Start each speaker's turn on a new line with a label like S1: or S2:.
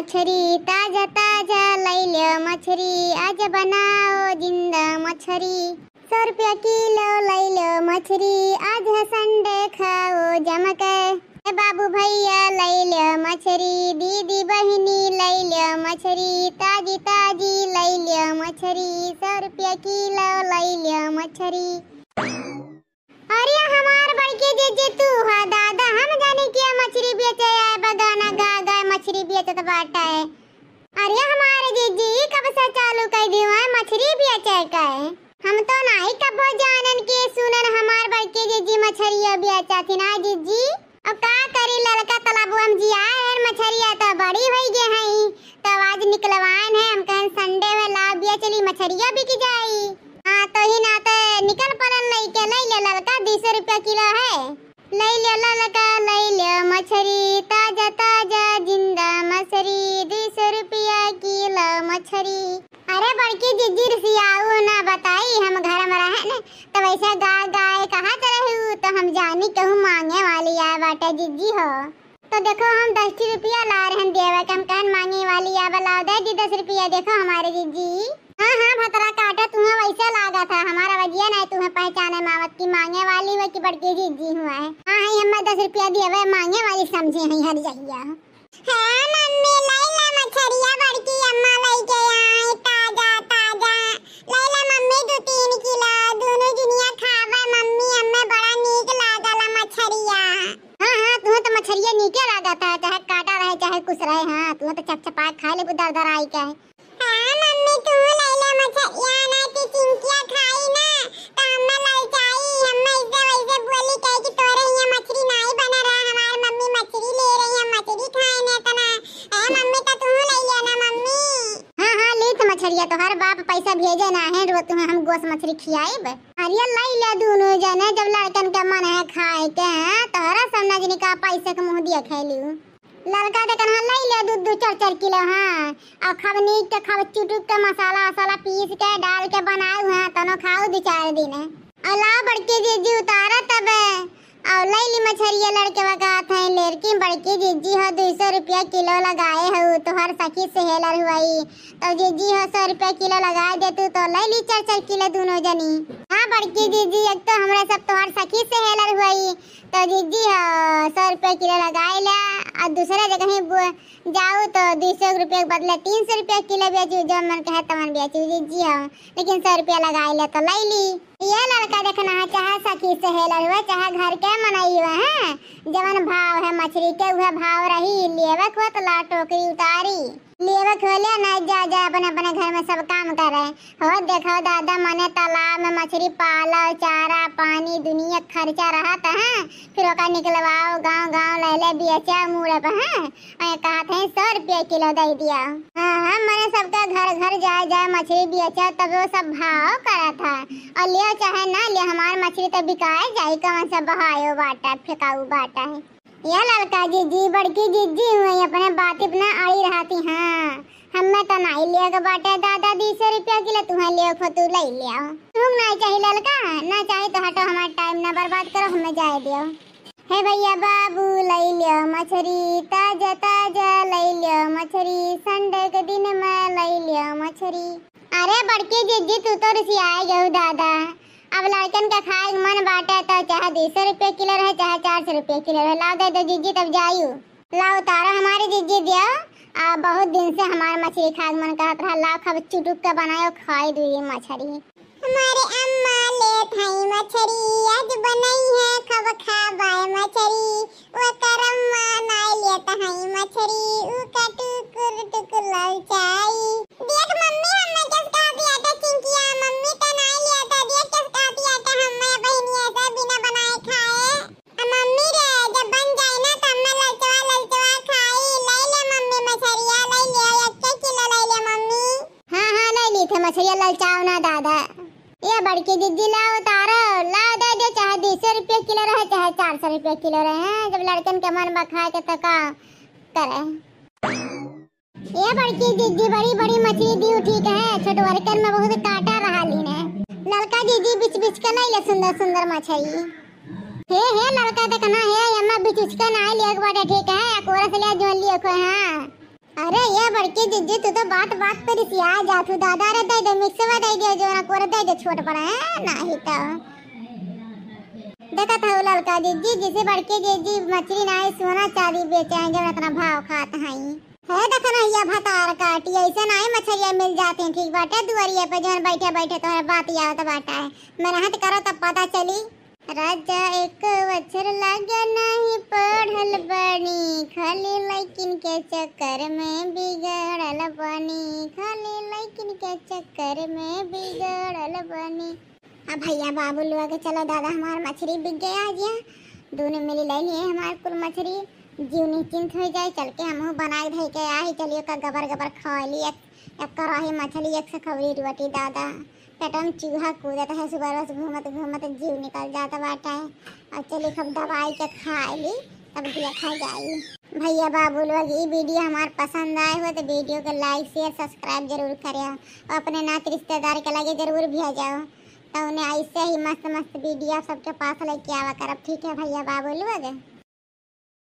S1: मछरी ताजा ताजा लैलो मछरी आज बनाओ जिंदा मछरी सौ रुपया किलो लैलो मछरी आज संडे खाओ जम के बाबू भैया लैलो मछरी दीदी बहनी लैलो मछरी ताजी ताजी लैलो मछरी सौ रुपया किलो लैलो मछरी अरे हमार बड़के जे जे तू हा दादा हम जाने क्या मछरी बेचे आए बगा भी अच्छा तो बाटा है अरे हमारे जीजी कब से चालू कर दियो है मछली भी अच्छा का है हम तो ना ही कब जानन के सुनन हमार बड़के जीजी मछली भी अच्छा थी ना जीजी आदमी कहूँ तो मांगे वाली आवट है जीजी हो तो देखो हम दस रुपया ला रहे हैं देवे कम कहन मांगे वाली आवा बलाव दे दी दस रुपया देखो हमारे जीजी हाँ हाँ भतरा काटा तुम्हें वैसा लागा था हमारा वजिया नहीं तुम्हें पहचाने मावत की मांगे वाली वो की बड़की जीजी हुआ है हाँ हाँ हमें दस रुपया दिए हुए मांगे वाली समझे हैं हर जगह है मम्मी लैला मछरिया बड़की खुश रहे हां तू तो चपचपा खा ले दर दर आई का है
S2: हां मम्मी तू ले लैला मछलिया ना की चिंकिया खाई ना तो लाई जाई हम्मे इधर वैसे बोली कह कि तोरे ये मछली नहीं बना रहा हमार मम्मी मछली ले रही है मछली खाने ना ए मम्मी तो तू ले ले ना मम्मी हां हां ले तो
S1: मछलिया तो हर बाप पैसा भेजे ना है रो तुम्हें हम गोस मछली खियाएब
S2: अरे लाई ले दोनों
S1: जने जब लड़कन का मन है खाए के हाँ, तोरा समझ नहीं का पैसे के मुंह दिया खैली लड़का तो कन्हा ले ले दूध दूध चार चार किलो हाँ और खब नीक के खब चुटुक के मसाला वसाला पीस के डाल के बनाओ हाँ तनो खाओ दो चार दिन और ला बड़के जीजी उतारा तब और ले ली मछरिया लड़के बगात हैं लड़की बड़की जीजी हो दो सौ रुपया किलो लगाए हो तो हर सखी से हेलर हुई तो जीजी हो सौ रुपया किलो लगा दे तू तो ले ली चार चार किलो दोनों जनी हाँ बड़की जीजी एक तो हमारा सब तो हर सखी से हेलर हुई तो जीजी हो सौ रुपया किलो लगाए और दूसरा जगह जाओ तो दुई सौ रुपये के बदले तीन सौ रुपया किलो बेचू जो मन कहे तमन बेचू जी जी हम हाँ, लेकिन सौ रुपया लगाई ले तो लै ली ये लड़का देखना है चाहे सखी सहेलर हुआ चाहे घर के मनाई हुआ है जवन भाव है मछली के वह भाव रही लेवे तो ला टोकरी उतारी लेवा खोले ना जा जा अपन अपने घर में सब काम कर रहे हैं और देखो दादा मने तालाब में मछली पाला चारा पानी दुनिया खर्चा रहा था हाँ फिर ओका निकलवाओ गांव गांव ले ले बेचा मुड़ पर हाँ और कहा था सौ रुपये किलो दे दिया हाँ हाँ मैंने सबका घर घर जाए जाए मछली बेचा तब वो सब भाव करा था और ले चाहे ना ले हमारे मछली तो बिकाए जाए कौन सा बहायो बाटा फेंकाऊ बाटा है यह लड़का जी जी बड़की जी जी हुई अपने बात इतना आई रहा थी हाँ हमें तो नहीं लिया के तो बाटे दादा दी सौ रुपया किलो तुम्हें लिया खो तू ले लिया तुम ना चाहे लड़का ना चाहे तो हटो हमारा टाइम ना बर्बाद करो हमें जाए दियो हे भैया बाबू ले लियो मछली ताजा ताजा ले लियो मछली संडे के दिन में ले लियो मछली अरे बड़की जी तू तो रसिया गयो दादा अब लड़कन का खाए मन बाटे तो चाहे दो सौ रुपये किलो रहे चाहे चार सौ रुपये किलो रहे लाओ दे दो जीजी तब जायू लाओ उतारो हमारे जीजी दिया आ बहुत दिन से हमारे मछली खाए मन कहत रहा लाओ खब चुटुक का बनाओ खाए दो ये मछली
S2: हमारे अम्मा ले थाई मछली आज बनाई है खब खाबाए मछली वो करम मान आई ले थाई मछली ऊ का टुकुर
S1: बड़की दीदी लाओ तारो लाओ दे दे चाहे दो सौ रुपये किलो रहे चाहे चार सौ रुपये किलो रहे जब लड़कन के मन बखा के तो का करे ये बड़की दीदी बड़ी बड़ी मछली दी ठीक है वर्कन में बहुत काटा रहा ली ने ललका दीदी बीच बीच के नहीं ले सुंदर सुंदर मछली हे हे ललका तो कहना है यम्मा बीच बीच के ना लिया ठीक है अकोरा से लिया जो लिया को हां अरे ये ಬಡ್ಕೆ ಜಿಜ್ಜಿ तू तो बात बात पर इस आ जा तू दादा रहता दे मिक्स हुआ दे दियो जो ना कोरे दे दे छोट पड़ा है नहीं तो देखा था वो लड़का जिज्जी जिसे बड़के जिज्जी मछली ना है सोना चांदी बेचे हैं जब इतना भाव खात हैं है देखा ना ये भतार काटी ऐसे ना है मछलियां मिल जाती हैं ठीक बाटे दुआरिया पे जो बैठे बैठे तो है बात याद तो बाटा है मेहनत करो तब पता चली राजा एक वछर लगे नहीं के चक्कर में बिगड़ल बनी खाली लैकिन के चक्कर में बिगड़ल बनी अब हाँ भैया बाबू लुआ के चलो दादा हमार मछली बिक गया यहाँ दोनों मिली ले लिए हमार कुल मछली जीव निश्चिंत हो जाए चल के हम बना धई के आही चलिए का गबर गबर खा ली एक कराही तो मछली एक से खवली रोटी दादा पेटम चूहा कूदत है सुबह रोज घूमत घूमत जीव निकल जाता बाटा है और चलिए खब दवाई के खा ली तब दिया खा जाई भैया बाबू लोग ये वीडियो हमारे पसंद आए हो तो वीडियो को लाइक शेयर सब्सक्राइब जरूर करे और अपने नाते रिश्तेदार के लगे जरूर भेजाओ तो उन्हें ऐसे ही मस्त मस्त वीडियो सबके पास लेके आवा करब ठीक है भैया बाबू लोग